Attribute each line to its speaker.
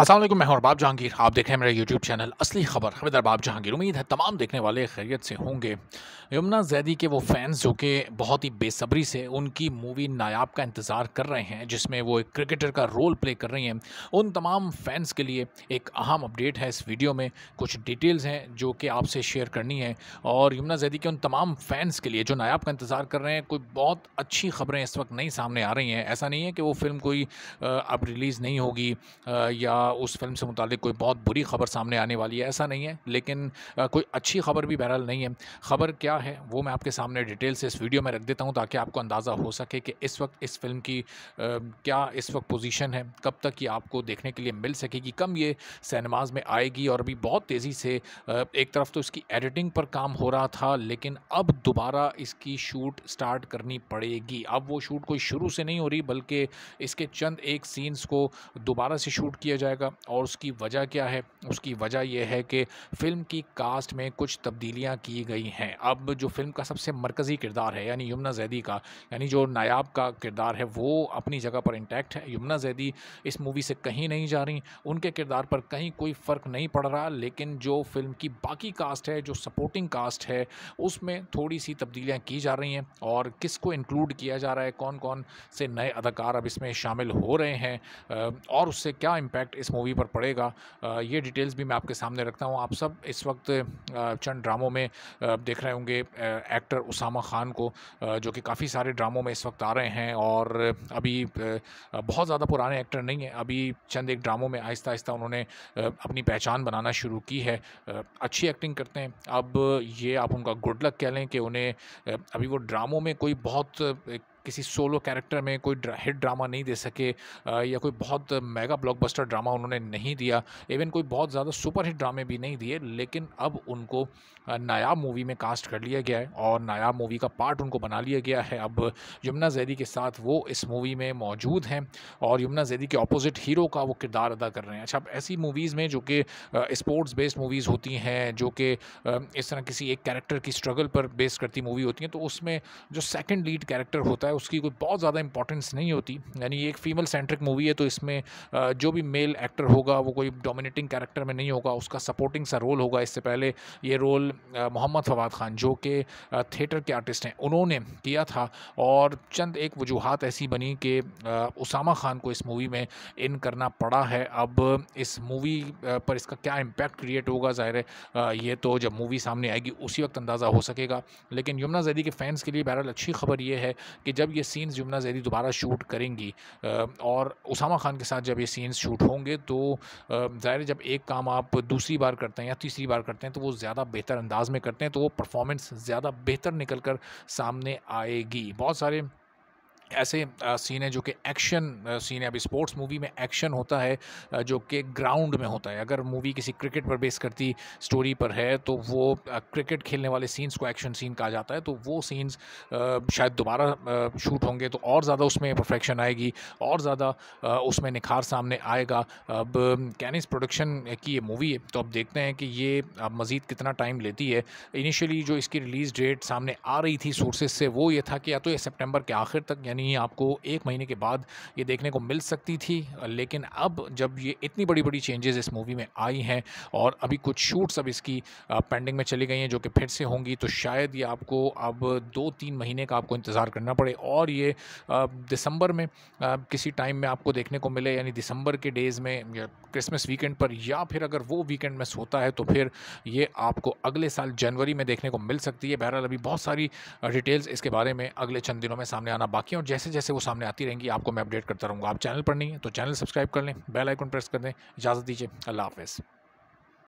Speaker 1: असल मैं अरबाब जहांगीर आप देख रहे हैं मेरा यूट्यूब चैनल असली खबर हमें अरबाब जहांगीर उम्मीद है तमाम देखने वाले खैरियत से होंगे यमुना जैदी के वो फैंस जो कि बहुत ही बेसब्री से उनकी मूवी नायाब का इंतज़ार कर रहे हैं जिसमें वो एक क्रिकेटर का रोल प्ले कर रही हैं उन तमाम फैंस के लिए एक अहम अपडेट है इस वीडियो में कुछ डिटेल्स हैं जो कि आपसे शेयर करनी है और यमुना जैदी के उन तमाम फैंस के लिए जो नायाब का इंतज़ार कर रहे हैं कोई बहुत अच्छी खबरें इस वक्त नहीं सामने आ रही हैं ऐसा नहीं है कि वो फिल्म कोई अब रिलीज़ नहीं होगी या उस फिल्म से मुतल कोई बहुत बुरी खबर सामने आने वाली है ऐसा नहीं है लेकिन कोई अच्छी खबर भी बहरहाल नहीं है खबर क्या है वो मैं आपके सामने डिटेल से इस वीडियो में रख देता हूँ ताकि आपको अंदाज़ा हो सके कि इस वक्त इस फिल्म की क्या इस वक्त पोजीशन है कब तक ये आपको देखने के लिए मिल सकेगी कम ये सिनेमाज में आएगी और भी बहुत तेज़ी से एक तरफ तो इसकी एडिटिंग पर काम हो रहा था लेकिन अब दोबारा इसकी शूट स्टार्ट करनी पड़ेगी अब वो शूट कोई शुरू से नहीं हो रही बल्कि इसके चंद एक सीन्स को दोबारा से शूट किया जाएगा जाएगा और उसकी वजह क्या है उसकी वजह यह है कि फ़िल्म की कास्ट में कुछ तब्दीलियाँ की गई हैं अब जो फिल्म का सबसे मरकज़ी किरदार है यानी यमुना जैदी का यानी जो नायाब का किरदार है वो अपनी जगह पर इंटैक्ट है यमुना जैदी इस मूवी से कहीं नहीं जा रही उनके किरदार पर कहीं कोई फ़र्क नहीं पड़ रहा लेकिन जो फिल्म की बाकी कास्ट है जो सपोर्टिंग कास्ट है उसमें थोड़ी सी तब्दीलियाँ की जा रही हैं और को इंक्लूड किया जा रहा है कौन कौन से नए अदाकार अब इसमें शामिल हो रहे हैं और उससे क्या इम्पैक्ट इस मूवी पर पड़ेगा ये डिटेल्स भी मैं आपके सामने रखता हूँ आप सब इस वक्त चंद ड्रामों में देख रहे होंगे एक्टर उसामा ख़ान को जो कि काफ़ी सारे ड्रामों में इस वक्त आ रहे हैं और अभी बहुत ज़्यादा पुराने एक्टर नहीं हैं अभी चंद एक ड्रामों में आहिस्ता आहिस्ता उन्होंने अपनी पहचान बनाना शुरू की है अच्छी एक्टिंग करते हैं अब ये आप उनका गुड लक कह लें कि उन्हें अभी वो ड्रामों में कोई बहुत किसी सोलो कैरेक्टर में कोई हिट ड्रामा नहीं दे सके या कोई बहुत मेगा ब्लॉकबस्टर ड्रामा उन्होंने नहीं दिया इवन कोई बहुत ज़्यादा सुपर हिट ड्रामे भी नहीं दिए लेकिन अब उनको नया मूवी में कास्ट कर लिया गया है और नया मूवी का पार्ट उनको बना लिया गया है अब यमुना जैदी के साथ वो इस मूवी में मौजूद हैं और यमुना जैदी के अपोजिट हीरो का वो किरदार अदा कर रहे हैं अच्छा अब ऐसी मूवीज़ में जो कि स्पोर्ट्स बेस्ड मूवीज़ होती हैं जो कि इस तरह किसी एक कैरेक्टर की स्ट्रगल पर बेस करती मूवी होती हैं तो उसमें जो सेकेंड लीड कैरेक्टर होता है उसकी कोई बहुत ज़्यादा इंपॉर्टेंस नहीं होती यानी ये एक फीमेल सेंट्रिक मूवी है तो इसमें जो भी मेल एक्टर होगा वो कोई डोमिनेटिंग कैरेक्टर में नहीं होगा उसका सपोर्टिंग सा रोल होगा इससे पहले ये रोल मोहम्मद फवाद खान जो कि थिएटर के आर्टिस्ट हैं उन्होंने किया था और चंद एक वजूहत ऐसी बनी कि उसामा खान को इस मूवी में इन करना पड़ा है अब इस मूवी पर इसका क्या इम्पैक्ट क्रिएट होगा ज़ाहिर है ये तो जब मूवी सामने आएगी उसी वक्त अंदाज़ा हो सकेगा लेकिन यमुना जैदी के फैंस के लिए बहरहाल अच्छी खबर ये है कि जब जब ये सीन्स जुमना जैदी दोबारा शूट करेंगी और उसामा खान के साथ जब ये सीन्स शूट होंगे तो ज़ाहिर जब एक काम आप दूसरी बार करते हैं या तीसरी बार करते हैं तो वो ज़्यादा बेहतर अंदाज में करते हैं तो वो परफॉर्मेंस ज़्यादा बेहतर निकल कर सामने आएगी बहुत सारे ऐसे सीन है जो कि एक्शन सीन है अब स्पोर्ट्स मूवी में एक्शन होता है जो कि ग्राउंड में होता है अगर मूवी किसी क्रिकेट पर बेस करती स्टोरी पर है तो वो क्रिकेट खेलने वाले सीन्स को एक्शन सीन कहा जाता है तो वो सीन्स शायद दोबारा शूट होंगे तो और ज़्यादा उसमें परफेक्शन आएगी और ज़्यादा उसमें निखार सामने आएगा अब कैनिस प्रोडक्शन की ये मूवी है तो अब देखते हैं कि ये अब मज़ीद कितना टाइम लेती है इनिशियली जो इसकी रिलीज़ डेट सामने आ रही थी सोर्सेज से वो ये था कि या तो ये सेप्टेम्बर के आखिर तक यानी आपको एक महीने के बाद ये देखने को मिल सकती थी लेकिन अब जब ये इतनी बड़ी बड़ी चेंजेस इस मूवी में आई हैं और अभी कुछ शूट्स अब इसकी पेंडिंग में चली गई हैं जो कि फिर से होंगी तो शायद ये आपको अब दो तीन महीने का आपको इंतज़ार करना पड़े और ये दिसंबर में किसी टाइम में आपको देखने को मिले यानी दिसंबर के डेज़ में या क्रिसमस वीकेंड पर या फिर अगर वो वीकेंड में होता है तो फिर ये आपको अगले साल जनवरी में देखने को मिल सकती है बहरहाल अभी बहुत सारी डिटेल्स इसके बारे में अगले चंद दिनों में सामने आना बाकी और जैसे जैसे वो सामने आती रहेंगी आपको मैं अपडेट करता रहूँगा आप चैनल पर नहीं है तो चैनल सब्सक्राइब कर लें बेल आइकन प्रेस कर दें इजाज़त दीजिए अल्लाह हाफ़